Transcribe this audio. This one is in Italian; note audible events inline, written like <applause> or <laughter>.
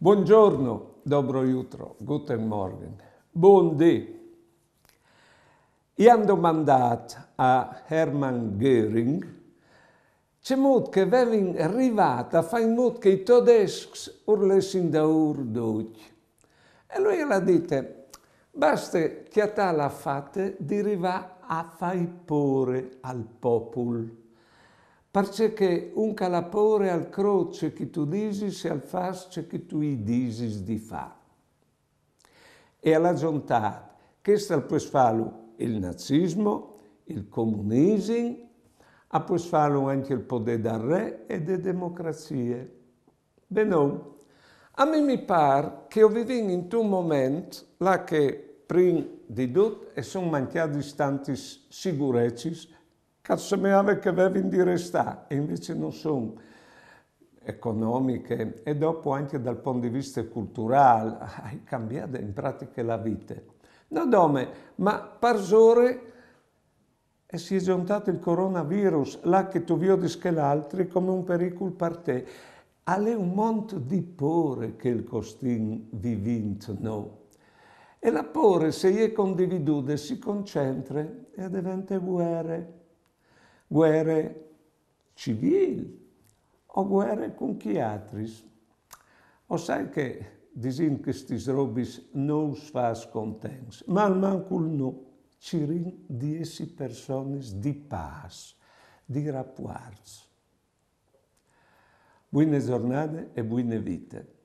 Buongiorno, dobro jutro, guten morgen, buon dì. I hanno domandato a Hermann Göring c'è molto che vengono arrivata, fa in modo che i tedeschi urlessero da urdoci. E lui ha detto, basta che te la fate di arrivare a fai pure al popolo perché che un lapore al croce che tu disi e al fasce che tu i disis di fa. E alla giornata, questa al pues il nazismo, il comunismo, a pues falo anche il potere del re e delle democrazie. Benon, a me mi pare che ho vivuto in un momento là che, prima di tutto, sono mancati tanti sicurezzi, Cazzo, sembrava che avevano di restare, e invece non sono economiche e dopo anche dal punto di vista culturale, <laughs> hai cambiato in pratica la vita. No, dome, ma parzore e si è giuntato il coronavirus, là che tu vedi che l'altri come un pericolo per te. Alle un monte di pore che il costin vi vinto, no? E la pore, se è condividuta, si concentra e diventa guerra guerre civili o guerre con chi altris. O sai che disin che questi robis non fas contents, ma mancul no cirin diesi persone di pace, di rapporto. Buone giornate e buone vite.